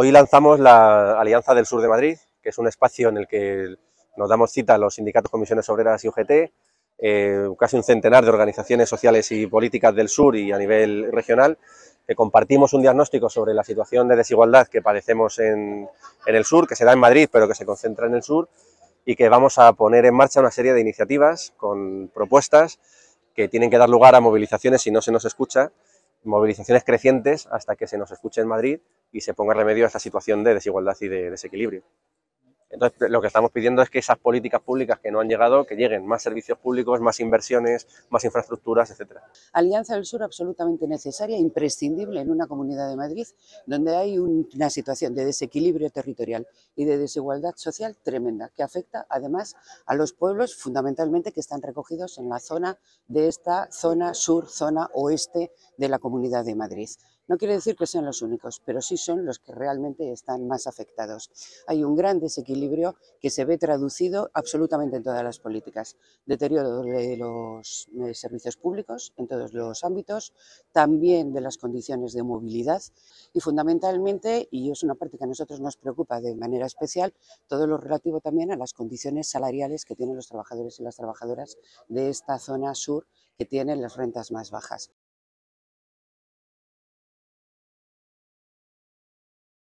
Hoy lanzamos la Alianza del Sur de Madrid, que es un espacio en el que nos damos cita a los sindicatos, comisiones obreras y UGT, eh, casi un centenar de organizaciones sociales y políticas del sur y a nivel regional, que compartimos un diagnóstico sobre la situación de desigualdad que padecemos en, en el sur, que se da en Madrid pero que se concentra en el sur, y que vamos a poner en marcha una serie de iniciativas con propuestas que tienen que dar lugar a movilizaciones si no se nos escucha, movilizaciones crecientes hasta que se nos escuche en Madrid y se ponga remedio a esta situación de desigualdad y de desequilibrio. Entonces, lo que estamos pidiendo es que esas políticas públicas que no han llegado, que lleguen más servicios públicos, más inversiones, más infraestructuras, etcétera. Alianza del Sur absolutamente necesaria, imprescindible en una comunidad de Madrid donde hay una situación de desequilibrio territorial y de desigualdad social tremenda, que afecta además a los pueblos fundamentalmente que están recogidos en la zona de esta zona sur, zona oeste de la comunidad de Madrid. No quiere decir que sean los únicos, pero sí son los que realmente están más afectados. Hay un gran desequilibrio que se ve traducido absolutamente en todas las políticas. Deterioro de los eh, servicios públicos en todos los ámbitos, también de las condiciones de movilidad y fundamentalmente, y es una parte que a nosotros nos preocupa de manera especial, todo lo relativo también a las condiciones salariales que tienen los trabajadores y las trabajadoras de esta zona sur que tienen las rentas más bajas.